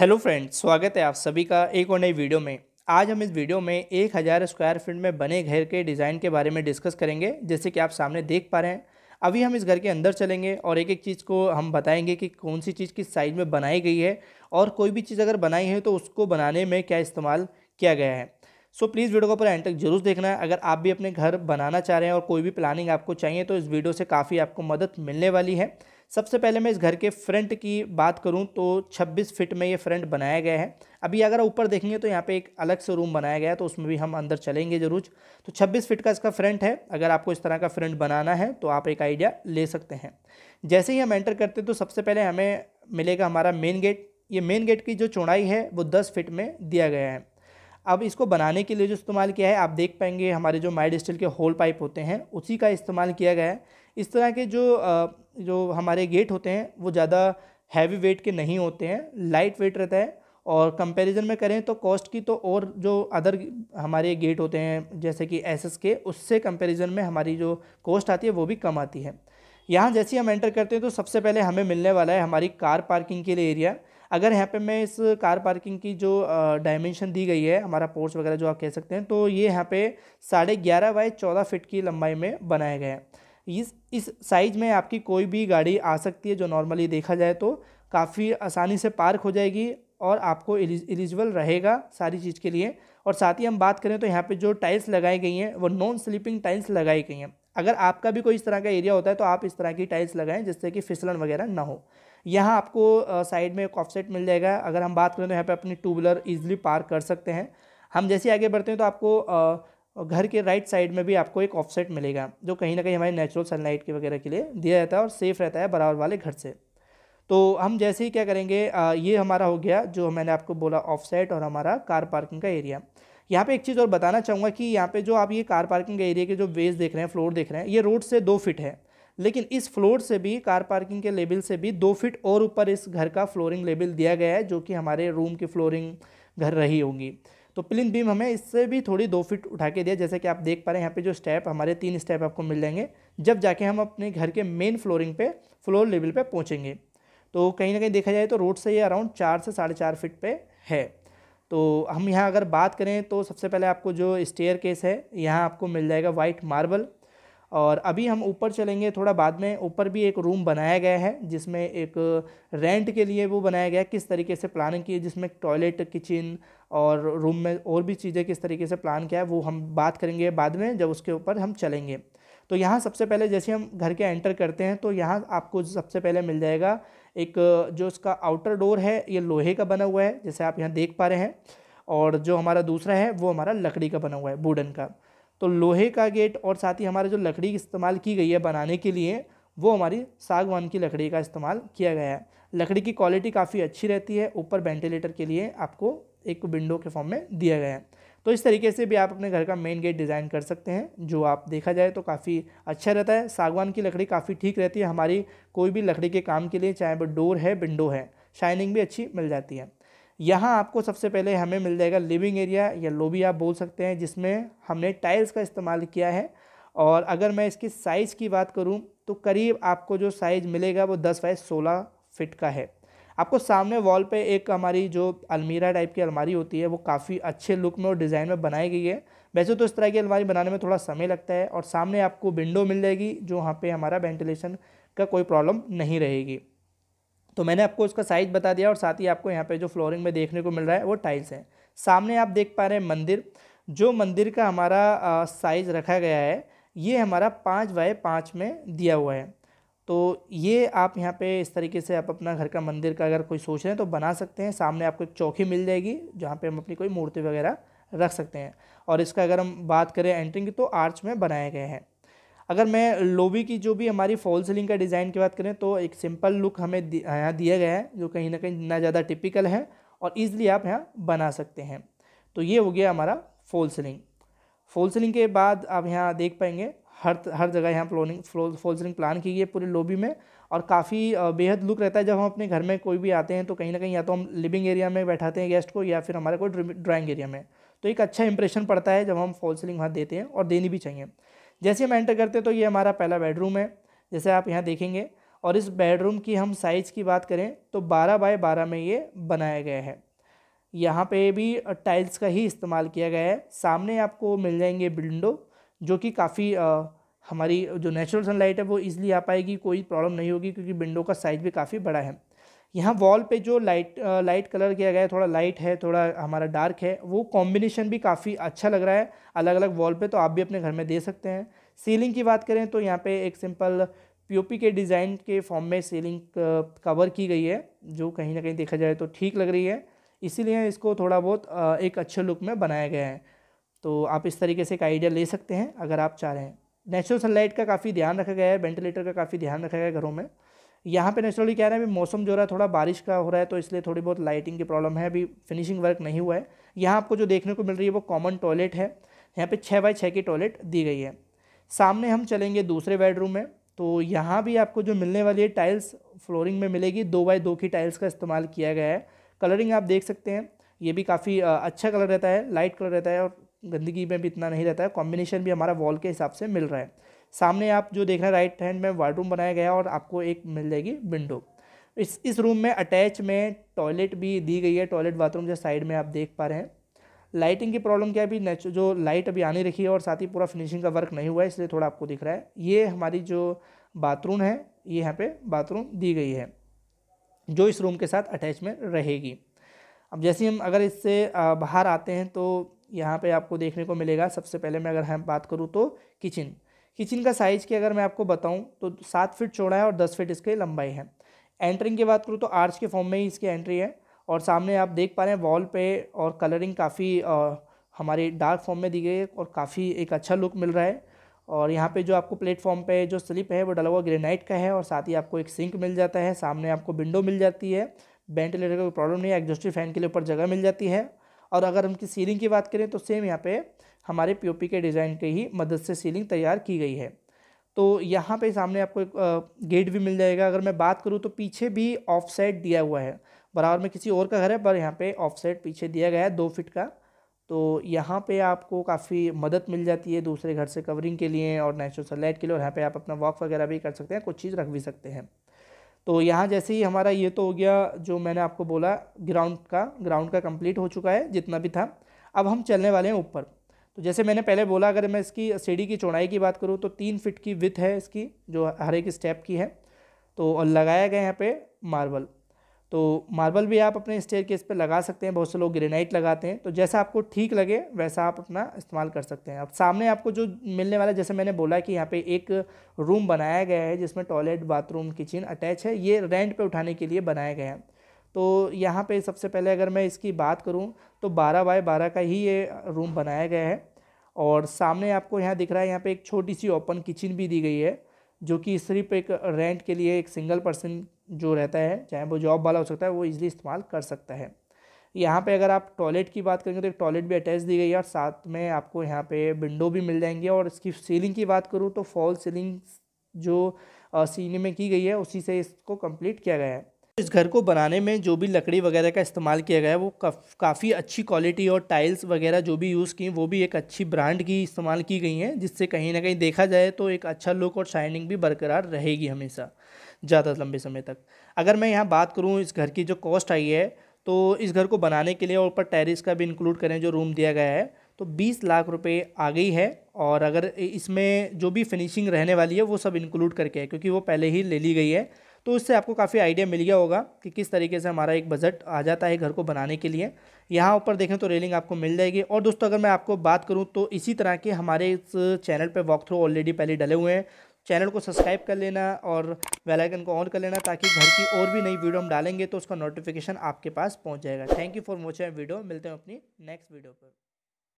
hello friends स्वागत है आप सभी का एक और नई वीडियो में आज हम इस वीडियो में 1000 स्क्वायर फीट में बने घर के डिज़ाइन के बारे में डिस्कस करेंगे जैसे कि आप सामने देख पा रहे हैं अभी हम इस घर के अंदर चलेंगे और एक एक चीज़ को हम बताएंगे कि कौन सी चीज़ किस साइज़ में बनाई गई है और कोई भी चीज़ अगर बनाई है तो उसको बनाने में क्या इस्तेमाल किया गया है सो प्लीज़ वीडियो को पूरा एंड तक जरूर देखना है अगर आप भी अपने घर बनाना चाह रहे हैं और कोई भी प्लानिंग आपको चाहिए तो इस वीडियो से काफ़ी आपको मदद मिलने वाली है सबसे पहले मैं इस घर के फ्रंट की बात करूं तो 26 फिट में ये फ्रंट बनाया गया है अभी अगर ऊपर देखेंगे तो यहाँ पे एक अलग से रूम बनाया गया है तो उसमें भी हम अंदर चलेंगे जरूर तो 26 फिट का इसका फ्रंट है अगर आपको इस तरह का फ्रंट बनाना है तो आप एक आइडिया ले सकते हैं जैसे ही हम एंटर करते तो सबसे पहले हमें मिलेगा हमारा मेन गेट ये मेन गेट की जो चौड़ाई है वो दस फिट में दिया गया है अब इसको बनाने के लिए जो इस्तेमाल किया है आप देख पाएंगे हमारे जो माइड स्टील के होल पाइप होते हैं उसी का इस्तेमाल किया गया है इस तरह के जो जो हमारे गेट होते हैं वो ज़्यादा हैवी वेट के नहीं होते हैं लाइट वेट रहता है और कंपैरिजन में करें तो कॉस्ट की तो और जो अदर हमारे गेट होते हैं जैसे कि एस के उससे कंपैरिजन में हमारी जो कॉस्ट आती है वो भी कम आती है यहाँ जैसे ही हम एंटर करते हैं तो सबसे पहले हमें मिलने वाला है हमारी कार पार्किंग के लिए एरिया अगर यहाँ पे मैं इस कार पार्किंग की जो डायमेंशन दी गई है हमारा पोर्च वगैरह जो आप कह सकते हैं तो ये यहाँ पे साढ़े ग्यारह बाई चौदह फिट की लंबाई में बनाए गए हैं इस इस साइज़ में आपकी कोई भी गाड़ी आ सकती है जो नॉर्मली देखा जाए तो काफ़ी आसानी से पार्क हो जाएगी और आपको एलिजिबल रहेगा सारी चीज़ के लिए और साथ ही हम बात करें तो यहाँ पे जो टाइल्स लगाई गई हैं वो नॉन स्लीपिंग टाइल्स लगाई गई हैं अगर आपका भी कोई इस तरह का एरिया होता है तो आप इस तरह की टाइल्स लगाएं जिससे कि फिसलन वगैरह ना हो यहाँ आपको साइड में एक ऑफसेट मिल जाएगा अगर हम बात करें तो यहाँ पर अपनी टू व्हीलर ईजिली पार्क कर सकते हैं हम जैसे आगे बढ़ते हैं तो आपको घर के राइट साइड में भी आपको एक ऑफसेट मिलेगा जो कहीं ना कहीं हमारे नेचुरल सनलाइट के वगैरह के लिए दिया जाता है और सेफ़ रहता है बराबर वाले घर से तो हम जैसे ही क्या करेंगे ये हमारा हो गया जो मैंने आपको बोला ऑफसेट और हमारा कार पार्किंग का एरिया यहाँ पे एक चीज़ और बताना चाहूँगा कि यहाँ पे जो आप ये कार पार्किंग एरिया के जो वेज देख रहे हैं फ्लोर देख रहे हैं ये रोड से दो फिट है लेकिन इस फ्लोर से भी कार पार्किंग के लेवल से भी दो फ़िट और ऊपर इस घर का फ्लोरिंग लेवल दिया गया है जो कि हमारे रूम की फ्लोरिंग घर रही होगी तो प्लिन बीम हमें इससे भी थोड़ी दो फिट उठा के दिया जैसे कि आप देख पा रहे हैं यहाँ पे जो स्टेप हमारे तीन स्टेप आपको मिल जाएंगे जब जाके हम अपने घर के मेन फ्लोरिंग पे फ्लोर लेवल पे पहुँचेंगे तो कहीं ना कहीं देखा जाए तो रोड से ये अराउंड चार से साढ़े चार फिट पे है तो हम यहाँ अगर बात करें तो सबसे पहले आपको जो स्टेयर केस है यहाँ आपको मिल जाएगा वाइट मार्बल और अभी हम ऊपर चलेंगे थोड़ा बाद में ऊपर भी एक रूम बनाया गया है जिसमें एक रेंट के लिए वो बनाया गया है किस तरीके से प्लानिंग की है जिसमें टॉयलेट किचन और रूम में और भी चीज़ें किस तरीके से प्लान किया है वो हम बात करेंगे बाद में जब उसके ऊपर हम चलेंगे तो यहाँ सबसे पहले जैसे हम घर के एंटर करते हैं तो यहाँ आपको सबसे पहले मिल जाएगा एक जो इसका आउटर डोर है ये लोहे का बना हुआ है जैसे आप यहाँ देख पा रहे हैं और जो हमारा दूसरा है वो हमारा लकड़ी का बना हुआ है वुडन का तो लोहे का गेट और साथ ही हमारे जो लकड़ी इस्तेमाल की गई है बनाने के लिए वो हमारी सागवान की लकड़ी का इस्तेमाल किया गया है लकड़ी की क्वालिटी काफ़ी अच्छी रहती है ऊपर वेंटिलेटर के लिए आपको एक विंडो के फॉर्म में दिया गया है तो इस तरीके से भी आप अपने घर का मेन गेट डिज़ाइन कर सकते हैं जो आप देखा जाए तो काफ़ी अच्छा रहता है सागवान की लकड़ी काफ़ी ठीक रहती है हमारी कोई भी लकड़ी के काम के लिए चाहे वो डोर है विंडो है शाइनिंग भी अच्छी मिल जाती है यहाँ आपको सबसे पहले हमें मिल जाएगा लिविंग एरिया या लोबी आप बोल सकते हैं जिसमें हमने टाइल्स का इस्तेमाल किया है और अगर मैं इसकी साइज़ की बात करूँ तो करीब आपको जो साइज़ मिलेगा वो दस बाई सोलह फिट का है आपको सामने वॉल पे एक हमारी जो अलमीरा टाइप की अलमारी होती है वो काफ़ी अच्छे लुक में और डिज़ाइन में बनाई गई है वैसे तो इस तरह की अलमारी बनाने में थोड़ा समय लगता है और सामने आपको विंडो मिल जाएगी जो वहाँ पे हमारा वेंटिलेशन का कोई प्रॉब्लम नहीं रहेगी तो मैंने आपको उसका साइज़ बता दिया और साथ ही आपको यहाँ पे जो फ्लोरिंग में देखने को मिल रहा है वो टाइल्स हैं सामने आप देख पा रहे हैं मंदिर जो मंदिर का हमारा साइज़ रखा गया है ये हमारा पाँच बाय पाँच में दिया हुआ है तो ये आप यहाँ पे इस तरीके से आप अपना घर का मंदिर का अगर कोई सोच रहे हैं तो बना सकते हैं सामने आपको एक चौकी मिल जाएगी जहाँ पे हम अपनी कोई मूर्ति वगैरह रख सकते हैं और इसका अगर हम बात करें एंट्रिंग की तो आर्च में बनाए गए हैं अगर मैं लोबी की जो भी हमारी फॉल सीलिंग का डिज़ाइन की बात करें तो एक सिंपल लुक हमें यहाँ दिया गया है जो कहीं ना कहीं ना ज़्यादा टिपिकल है और ईज़िली आप यहाँ बना सकते हैं तो ये हो गया हमारा फॉल सीलिंग फॉल सीलिंग के बाद आप यहाँ देख पाएंगे हर हर जगह यहाँ प्लोनिंग फॉल सीलिंग प्लान की गई है पूरी लोबी में और काफ़ी बेहद लुक रहता है जब हम अपने घर में कोई भी आते हैं तो कहीं ना कहीं या तो हम लिविंग एरिया में बैठाते हैं गेस्ट को या फिर हमारे कोई ड्राइंग एरिया में तो एक अच्छा इंप्रेशन पड़ता है जब हम फॉल सीलिंग वहाँ देते हैं और देनी भी चाहिए जैसे हम एंटर करते हैं तो ये हमारा पहला बेडरूम है जैसे आप यहाँ देखेंगे और इस बेडरूम की हम साइज़ की बात करें तो बारह बाय बारह में ये बनाया गया है यहाँ पे भी टाइल्स का ही इस्तेमाल किया गया है सामने आपको मिल जाएंगे विंडो जो कि काफ़ी हमारी जो नेचुरल सनलाइट है वो ईज़िली आ पाएगी कोई प्रॉब्लम नहीं होगी क्योंकि विंडो का साइज़ भी काफ़ी बड़ा है यहाँ वॉल पे जो लाइट लाइट कलर किया गया है थोड़ा लाइट है थोड़ा हमारा डार्क है वो कॉम्बिनेशन भी काफ़ी अच्छा लग रहा है अलग अलग वॉल पे तो आप भी अपने घर में दे सकते हैं सीलिंग की बात करें तो यहाँ पे एक सिंपल पीओपी के डिज़ाइन के फॉर्म में सीलिंग कवर की गई है जो कहीं ना कहीं देखा जाए तो ठीक लग रही है इसीलिए इसको थोड़ा बहुत एक अच्छे लुक में बनाया गया है तो आप इस तरीके से एक आइडिया ले सकते हैं अगर आप चाह रहे हैं नेचुरल सनलाइट का काफ़ी ध्यान रखा गया है वेंटिलेटर का काफ़ी ध्यान रखा गया है घरों में यहाँ पे नेचुरली कह रहे हैं अभी मौसम जो रहा है थोड़ा बारिश का हो रहा है तो इसलिए थोड़ी बहुत लाइटिंग की प्रॉब्लम है अभी फिनिशिंग वर्क नहीं हुआ है यहाँ आपको जो देखने को मिल रही है वो कॉमन टॉयलेट है यहाँ पे छः बाई छः की टॉयलेट दी गई है सामने हम चलेंगे दूसरे बेडरूम में तो यहाँ भी आपको जो मिलने वाली है टाइल्स फ्लोरिंग में मिलेगी दो बाय दो की टाइल्स का इस्तेमाल किया गया है कलरिंग आप देख सकते हैं ये भी काफ़ी अच्छा कलर रहता है लाइट कलर रहता है और गंदगी में भी इतना नहीं रहता है कॉम्बिनेशन भी हमारा वॉल के हिसाब से मिल रहा है सामने आप जो देख रहे हैं राइट हैंड में वार्डरूम बनाया गया और आपको एक मिल जाएगी विंडो इस इस रूम में अटैच में टॉयलेट भी दी गई है टॉयलेट बाथरूम जो साइड में आप देख पा रहे हैं लाइटिंग की प्रॉब्लम क्या अभी नेचुर जो लाइट अभी आने रखी है और साथ ही पूरा फिनिशिंग का वर्क नहीं हुआ है इसलिए थोड़ा आपको दिख रहा है ये हमारी जो बाथरूम है ये यहाँ पे बाथरूम दी गई है जो इस रूम के साथ अटैच में रहेगी अब जैसे हम अगर इससे बाहर आते हैं तो यहाँ पर आपको देखने को मिलेगा सबसे पहले मैं अगर हम बात करूँ तो किचन किचन का साइज़ की अगर मैं आपको बताऊं तो सात फीट चौड़ा है और दस फीट इसकी लंबाई है एंट्रिंग की बात करूँ तो आर्च के फॉर्म में ही इसकी एंट्री है और सामने आप देख पा रहे हैं वॉल पे और कलरिंग काफ़ी हमारे डार्क फॉर्म में दी गई है और काफ़ी एक अच्छा लुक मिल रहा है और यहाँ पे जो आपको प्लेटफॉर्म पे जो स्लिप है वो डला हुआ ग्रेनाइट का है और साथ ही आपको एक सिंक मिल जाता है सामने आपको विंडो मिल जाती है वेंटिलेटर का कोई प्रॉब्लम नहीं है एग्जॉस्टिव फैन के लिए ऊपर जगह मिल जाती है और अगर हम की सीलिंग की बात करें तो सेम यहाँ पे हमारे पीओपी के डिज़ाइन के ही मदद से सीलिंग तैयार की गई है तो यहाँ पे सामने आपको एक गेट भी मिल जाएगा अगर मैं बात करूँ तो पीछे भी ऑफ साइड दिया हुआ है बराबर में किसी और का घर है पर यहाँ पे ऑफ साइड पीछे दिया गया है दो फिट का तो यहाँ पे आपको काफ़ी मदद मिल जाती है दूसरे घर से कवरिंग के लिए और नेचुरल सनलाइट के लिए और यहाँ पे आप अपना वॉक वगैरह भी कर सकते हैं कुछ चीज़ रख भी सकते हैं तो यहाँ जैसे ही हमारा ये तो हो गया जो मैंने आपको बोला ग्राउंड का ग्राउंड का कंप्लीट हो चुका है जितना भी था अब हम चलने वाले हैं ऊपर तो जैसे मैंने पहले बोला अगर मैं इसकी सीढ़ी की चौड़ाई की बात करूँ तो तीन फिट की विथ है इसकी जो हर एक स्टेप की है तो लगाया गया यहाँ पे मार्बल तो मार्बल भी आप अपने स्टेयर केस पर लगा सकते हैं बहुत से लोग ग्रेनाइट लगाते हैं तो जैसा आपको ठीक लगे वैसा आप अपना इस्तेमाल कर सकते हैं अब सामने आपको जो मिलने वाला जैसे मैंने बोला कि यहाँ पे एक रूम बनाया गया है जिसमें टॉयलेट बाथरूम किचन अटैच है ये रेंट पे उठाने के लिए बनाया गया है तो यहाँ पर सबसे पहले अगर मैं इसकी बात करूँ तो बारह बाय बारह का ही ये रूम बनाया गया है और सामने आपको यहाँ दिख रहा है यहाँ पर एक छोटी सी ओपन किचन भी दी गई है जो कि सिर्फ एक रेंट के लिए एक सिंगल पर्सन जो रहता है चाहे वो जॉब वाला हो सकता है वो इजीली इस्तेमाल कर सकता है यहाँ पे अगर आप टॉयलेट की बात करेंगे तो एक टॉयलेट भी अटैच दी गई है और साथ में आपको यहाँ पे विंडो भी मिल जाएंगे और इसकी सीलिंग की बात करूँ तो फॉल सीलिंग जो सीने में की गई है उसी से इसको कंप्लीट किया गया है इस घर को बनाने में जो भी लकड़ी वगैरह का इस्तेमाल किया गया है वो काफ़ी अच्छी क्वालिटी और टाइल्स वगैरह जो भी यूज़ की वो भी एक अच्छी ब्रांड की इस्तेमाल की गई हैं जिससे कहीं ना कहीं देखा जाए तो एक अच्छा लुक और शाइनिंग भी बरकरार रहेगी हमेशा ज़्यादा लंबे समय तक अगर मैं यहाँ बात करूँ इस घर की जो कॉस्ट आई है तो इस घर को बनाने के लिए और ऊपर टेरिस का भी इंक्लूड करें जो रूम दिया गया है तो बीस लाख रुपए आ गई है और अगर इसमें जो भी फिनिशिंग रहने वाली है वो सब इंक्लूड करके है क्योंकि वो पहले ही ले ली गई है तो इससे आपको काफ़ी आइडिया मिल गया होगा कि किस तरीके से हमारा एक बजट आ जाता है घर को बनाने के लिए यहाँ ऊपर देखें तो रेलिंग आपको मिल जाएगी और दोस्तों अगर मैं आपको बात करूँ तो इसी तरह के हमारे इस चैनल पर वॉक थ्रू ऑलरेडी पहले डले हुए हैं चैनल को सब्सक्राइब कर लेना और बेल आइकन को ऑन कर लेना ताकि घर की और भी नई वीडियो हम डालेंगे तो उसका नोटिफिकेशन आपके पास पहुंच जाएगा thank you for watching video मिलते हैं अपनी नेक्स्ट वीडियो पर